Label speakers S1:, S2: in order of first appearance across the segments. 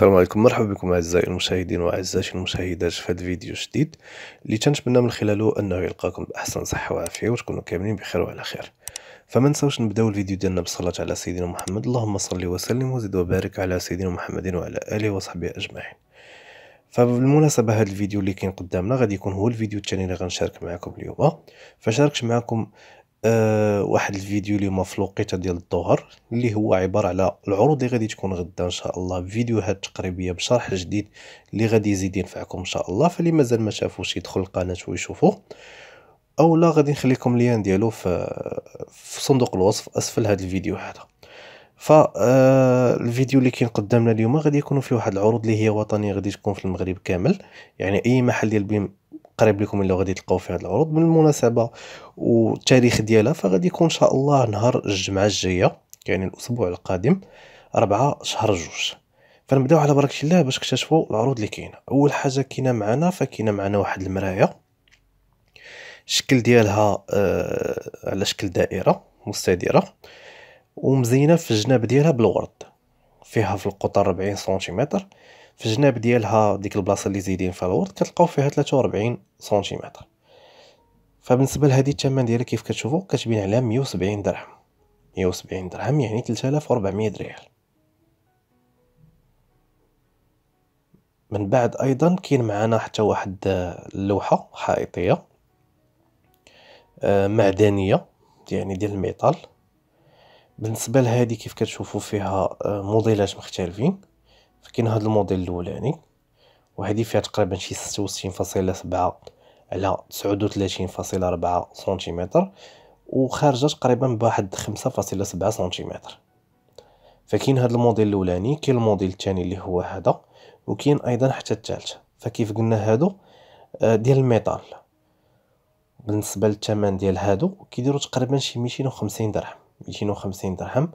S1: السلام عليكم مرحبا بكم اعزائي المشاهدين واعزائي المشاهدات في هذا الفيديو الجديد اللي تنتمنى من خلاله انه يلقاكم باحسن صحه وعافيه وتكونوا كاملين بخير وعلى خير فما نساوش نبداو الفيديو ديالنا بالصلاه على سيدنا محمد اللهم صل وسلم وزد وبارك على سيدنا محمد وعلى اله وصحبه اجمعين فبالمناسبه هذا الفيديو اللي كاين قدامنا غادي يكون هو الفيديو الثاني اللي غنشارك معكم اليوم فشاركت معكم آه، واحد الفيديو اليوم في الوقيته ديال الظهر اللي هو عباره على العروض اللي غادي تكون غدا ان شاء الله فيديوهات تقريبيه بشرح جديد اللي غادي يزيد ينفعكم ان شاء الله فاللي مازال ما شافوش يدخل القناه ويشوفوه او لا غادي نخليكم ليان ديالو في, في صندوق الوصف اسفل هذا الفيديو هذا فالفيديو آه، اللي كاين قدامنا اليوم غادي يكونوا فيه واحد العروض اللي هي وطنيه غادي تكون في المغرب كامل يعني اي محل ديال قريب لكم اللي غادي تلقاو في هذه العروض بالمناسبه والتاريخ ديالها فغادي يكون ان شاء الله نهار الجمعه الجايه يعني الاسبوع القادم أربعة شهر جوج فنبداو على بركه الله باش نكتشفوا العروض اللي كاينه اول حاجه كاينه معنا فكاينه معنا واحد المرايه الشكل ديالها آه على شكل دائره مستديره ومزينه في الجناب ديالها بالورد فيها في القطر 40 سنتيمتر في الجناب ديالها ديك البلاصه اللي زايدين فيها الورد كتلقاو فيها 43 سنتيمتر فبالنسبه لهذه الثمن ديالها كيف كتشوفوا كتبين على 170 درهم 170 درهم يعني 3400 ريال من بعد ايضا كاين معنا حتى واحد اللوحه آه، حائطيه آه، معدنيه يعني ديال الميتال بالنسبه لهذه كيف كتشوفوا فيها آه، موديلات مختلفين كاين هذا الموديل الاولاني وهذه فيها تقريبا شي 66.7 على 39.4 سنتيمتر وخارجه تقريبا بواحد 5.7 سنتيمتر فكاين هذا الموديل الاولاني كاين الموديل الثاني اللي هو هذا وكاين ايضا حتى الثالث فكيف قلنا هادو آه، ديال الميتال بالنسبه للثمن ديال هادو كيديروا تقريبا شي 250 درهم 250 درهم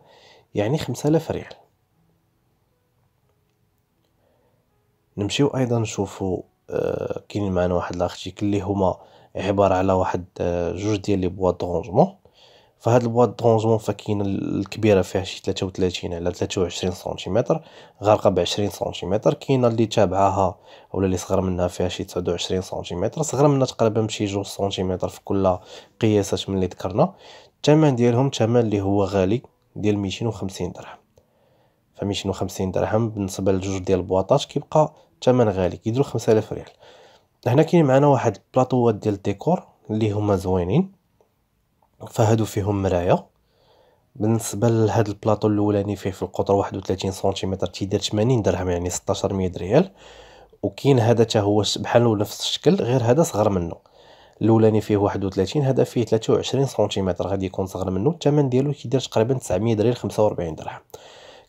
S1: يعني 5000 ريال نمشيو ايضا نشوفو آه، كاينين معنا واحد لاختيك اللي هما عباره على واحد آه، جوج ديال لي بواط دونجمون فهاد البواط دونجمون فكاينه الكبيره فيها شي 33 على 23 سنتيمتر غارقه ب 20 سنتيمتر كاينه اللي تابعاها ولا اللي صغر منها فيها شي 29 سنتيمتر صغر منها تقريبا بشي 2 سنتيمتر في كل قياسات من اللي ذكرنا الثمن ديالهم ثمن اللي هو غالي ديال 250 درهم ف 250 درهم بالنسبه لجوج ديال البواطات كيبقى ثمن غالي كيديروا 5000 ريال هنا كاين معنا واحد البلاطوات ديال الديكور اللي هما زوينين فهادو فيهم مرايا بالنسبه لهاد البلاطو الاولاني فيه في القطر 31 سنتيمتر تيدير 80 درهم يعني 1600 ريال وكاين هذا حتى هو بحالو نفس الشكل غير هذا صغر منه الاولاني فيه 31 هذا فيه 23 سنتيمتر غادي يكون صغر منه الثمن ديالو كيدير تقريبا 900 درهم 45 درهم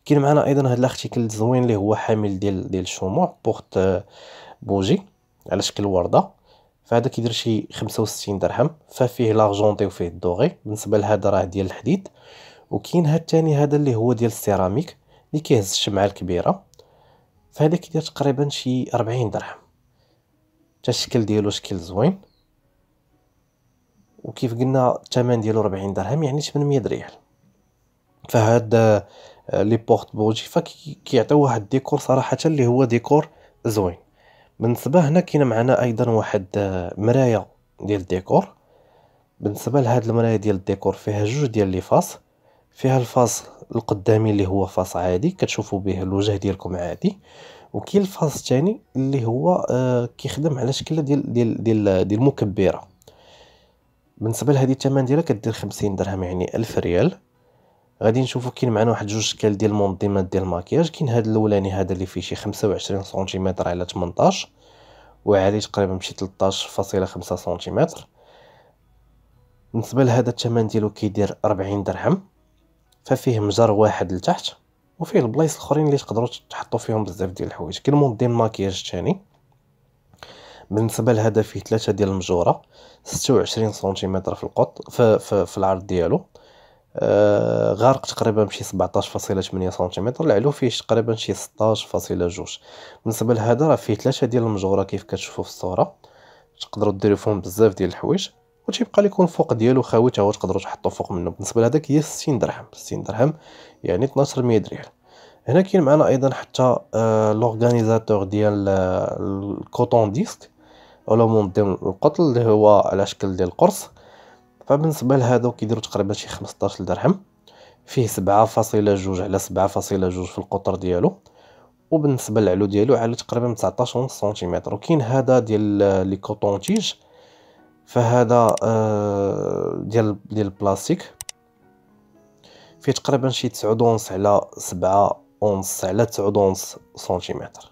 S1: كاين معنا ايضا هاد الارتيكل زوين اللي هو حامل ديال ديال الشموع بورت آه، بوجي على شكل ورده فهذا كيدير شي 65 درهم ففيه لارجونتي وفيه الدوغي بالنسبه لهذا راه ديال الحديد وكاين هاد الثاني هذا اللي هو ديال السيراميك اللي كيهز الشمعه الكبيره فهذا كيدير تقريبا شي 40 درهم حتى الشكل ديالو شكل زوين وكيف قلنا الثمن ديالو 40 درهم يعني 800 ريال فهاد آه، آه، لي بورت بوجي فكيعطيو واحد الديكور صراحه اللي هو ديكور زوين بالنسبه هنا كاين معنا ايضا واحد آه، مرايه ديال الديكور بالنسبه لهاد المرايه ديال الديكور فيها جوج ديال لي فاس فيها الفاس القدامي اللي هو فاس عادي كتشوفوا به الوجه ديالكم عادي وكاين الفاس الثاني اللي هو آه، كيخدم على شكل ديال ديال ديال ديال المكبره بالنسبه لهذه الثمن ديالها كدير 50 درهم يعني 1000 ريال غادي نشوفو كاين معنا واحد جوج شكال ديال المنظمات ديال الماكياج كاين هاد الاولاني هذا اللي فيه شي 25 سنتيمتر على 18 وعالي تقريبا شي 13.5 سنتيمتر بالنسبه لهذا الثمن ديالو كيدير 40 درهم ففيه مجر واحد لتحت وفيه البلايص الاخرين اللي تقدروا تحطوا فيهم بزاف ديال الحوايج كاين منظم ماكياج ثاني بالنسبه لهذا فيه ثلاثه ديال المجوره 26 سنتيمتر في القط في, في, في العرض ديالو آه، غارق تقريبا بشي 17.8 سنتيمتر العلو فيه تقريبا شي 16.2 بالنسبه لهذا راه فيه ثلاثه ديال المجوره كيف كتشوفوا في الصوره تقدروا ديروا فيهم بزاف ديال الحوايج وتيبقى لكم الفوق ديالو خاوي حتى هو تقدروا تحطوا فوق منه بالنسبه لهذاك هي 60 درهم 60 درهم يعني 1200 ريال هنا كاين معنا ايضا حتى آه لورغانيزاتور ديال آه، الكوتون ديسك ولا منظم القتل اللي هو على شكل ديال القرص فبالنسبه لهذا كيديروا تقريبا شي 15 درهم فيه 7.2 على 7.2 في القطر ديالو وبالنسبه للعلو ديالو على تقريبا 19 سنتيمتر وكاين هذا ديال لي كوطون فهذا آه، ديال ديال البلاستيك فيه تقريبا شي 9 دونس على 7 اونس على 9 دونس سنتيمتر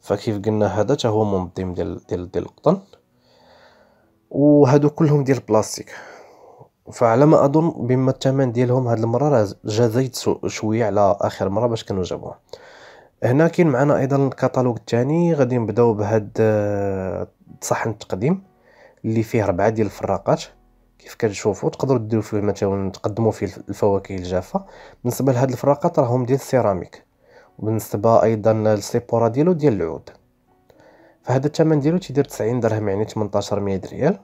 S1: فكيف قلنا هذا حتى هو منظم ديال ديال ديال القطن وهادو كلهم ديال البلاستيك فعلى ما اظن بما الثمن ديالهم هاد المره راه جا زايد شويه على اخر مره باش كانوا جابوه هنا كاين معنا ايضا الكتالوج الثاني غادي نبداو بهاد آه، صحن التقديم اللي فيه ربعه ديال الفراقات كيف كتشوفوا تقدروا ديروا فيه مثلا تقدموا فيه الفواكه الجافه بالنسبه لهاد الفراقات راهم ديال السيراميك وبالنسبه ايضا للسيبورا ديالو ديال العود فهذا الثمن ديالو تيدير 90 درهم يعني 1800 ريال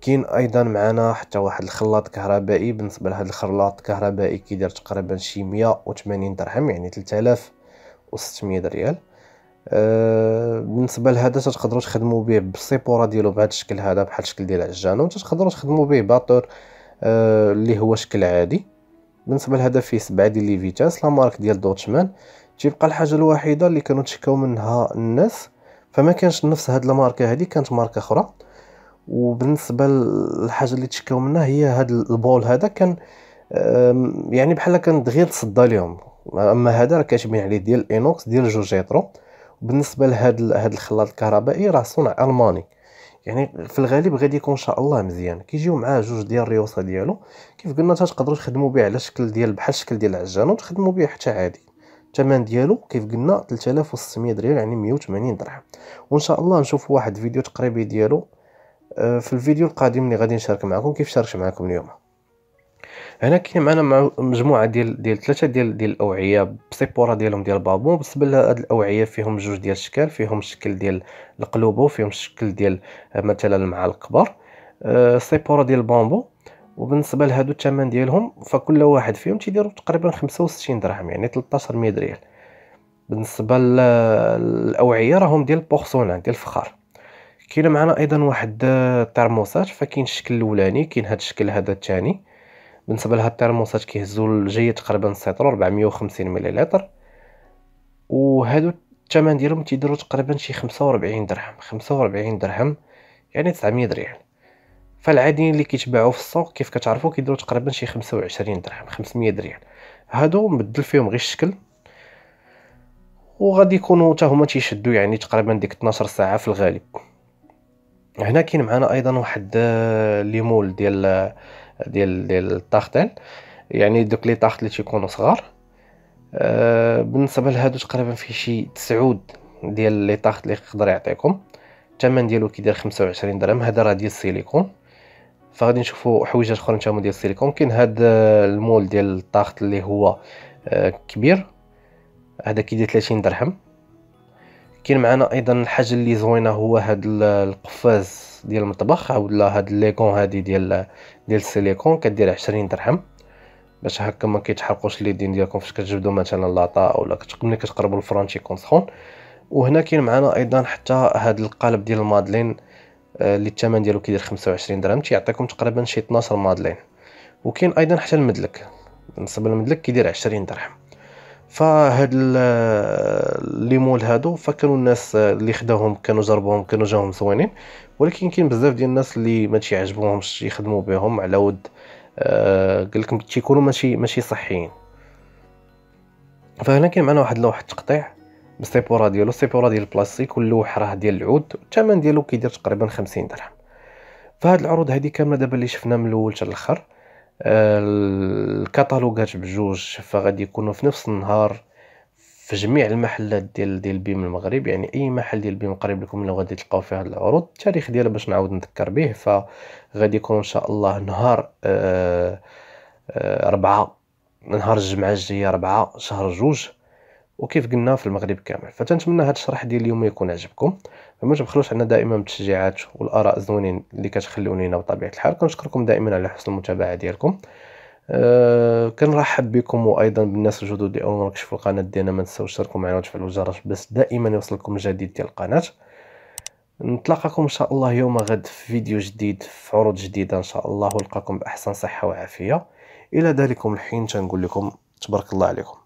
S1: كاين ايضا معنا حتى واحد الخلاط كهربائي بالنسبه لهذا الخلاط الكهربائي كيدير تقريبا شي 180 درهم يعني 3600 ريال أه بالنسبه لهذا تقدروا تخدموا به بالسيبوره ديالو بهذا الشكل هذا بحال الشكل ديال العجانه وتقدروا تخدموا به باطور أه، اللي هو شكل عادي بالنسبه لهذا فيه سبعه ديال لي فيتاس لا مارك ديال دوتشمان تيبقى الحاجه الوحيده اللي كانوا تشكاو منها الناس فما كانش نفس هاد الماركه هذه كانت ماركه اخرى وبالنسبه للحاجه اللي تشكاو منها هي هاد البول هذا كان يعني بحال كان غير تصدى ليهم اما هذا راه كاتبين عليه ديال الانوكس ديال جوج يترو بالنسبه لهاد هاد الخلاط الكهربائي راه صنع الماني يعني في الغالب غادي يكون ان شاء الله مزيان كيجيو معاه جوج ديال الريوسه ديالو كيف قلنا تقدروا تخدموا به على شكل ديال بحال شكل ديال العجانه وتخدموا به حتى عادي الثمن ديالو كيف قلنا 3600 درهم يعني 180 درهم وان شاء الله نشوف واحد فيديو تقريبي ديالو آه، في الفيديو القادم اللي غادي نشارك معكم كيف شاركت معكم اليوم هنا كاين معنا مجموعه ديال ديال ثلاثه ديال ديال الاوعيه بسيبوره ديالهم ديال بابون بالنسبه لهاد الاوعيه فيهم جوج ديال الشكل فيهم الشكل ديال القلوب فيهم الشكل ديال آه، مثلا مع الكبر آه، سيبوره ديال البامبو وبالنسبه لهادو الثمن ديالهم فكل واحد فيهم تيديروا تقريبا 65 درهم يعني 1300 ريال بالنسبه للاوعيه راهم ديال البورسولان ديال الفخار كاين معنا ايضا واحد الترموسات فكاين الشكل الاولاني كاين هذا الشكل هذا الثاني بالنسبه لهاد الترموسات كيهزوا الجيد تقريبا السيترو 450 مليلتر وهادو الثمن ديالهم تيديروا تقريبا شي 45 درهم 45 درهم يعني 900 ريال فالعاديين اللي كيتباعوا في السوق كيف كتعرفوا كيديروا تقريبا شي 25 درهم 500 درهم هادو مبدل فيهم غير الشكل وغادي يكونوا حتى هما تيشدوا يعني تقريبا ديك 12 ساعه في الغالب هنا كاين معنا ايضا واحد آه، ليمول ديال آه، ديال ديال الطاختين يعني دوك لي طاخت اللي تيكونوا صغار آه، بالنسبه لهادو تقريبا فيه شي تسعود ديال لي طاخت اللي يقدر يعطيكم الثمن ديالو كيدير 25 درهم هذا راه ديال السيليكون فغادي نشوفوا حويجات اخرى نتاعهم ديال السيليكون كاين هذا آه، المول ديال الطاخت اللي هو آه، كبير هذا كيدير 30 درهم كاين معنا ايضا الحاجه اللي زوينه هو هاد القفاز ديال المطبخ ولا هاد ليكون هادي ديال ديال السيليكون كدير 20 درهم باش هكا ما كيتحرقوش اليدين ديالكم فاش كتجبدوا مثلا لاطا اولا ملي كتقربوا الفران تيكون سخون وهنا كاين معنا ايضا حتى هاد القالب ديال المادلين آه، اللي الثمن ديالو كيدير 25 درهم تيعطيكم تقريبا شي 12 مادلين وكاين ايضا حتى المدلك بالنسبه للمدلك كيدير 20 درهم فهاد آه، لي مول هادو فكانوا الناس آه، اللي خداهم كانوا جربوهم كانوا جاهم زوينين ولكن كاين بزاف ديال الناس اللي ما تيعجبوهمش يخدموا بهم على ود قال لكم تيكونوا ماشي ماشي صحيين فهنا كاين معنا واحد لوحه تقطيع السيبورا ديالو السيبورا ديال البلاستيك واللوح راه ديال العود الثمن ديالو كيدير تقريبا 50 درهم فهاد العروض هادي كامله دابا اللي شفنا من الاول حتى الاخر آه، الكتالوجات بجوج فغادي يكونوا في نفس النهار في جميع المحلات ديال ديال بيم المغرب يعني اي محل ديال بيم قريب لكم اللي غادي تلقاو فيه هاد العروض التاريخ ديالها باش نعاود نذكر به فغادي يكون ان شاء الله نهار اربعة آه، ربعة نهار الجمعة الجاية ربعة شهر جوج وكيف قلنا في المغرب كامل فتنتمنى هذا الشرح ديال اليوم يكون عجبكم فما تبخلوش عنا دائما بالتشجيعات والاراء الزوينين اللي كتخليو لينا بطبيعه الحال كنشكركم دائما على حسن المتابعه ديالكم أه كنرحب بكم وايضا بالناس الجدد اللي اول مره كيشوفوا القناه ديالنا ما تنساوش تشتركوا معنا وتفعلوا الجرس باش دائما يوصلكم الجديد ديال القناه نتلاقاكم ان شاء الله يوم غد في فيديو جديد في عروض جديده ان شاء الله ولقاكم باحسن صحه وعافيه الى ذلكم الحين تنقول لكم تبارك الله عليكم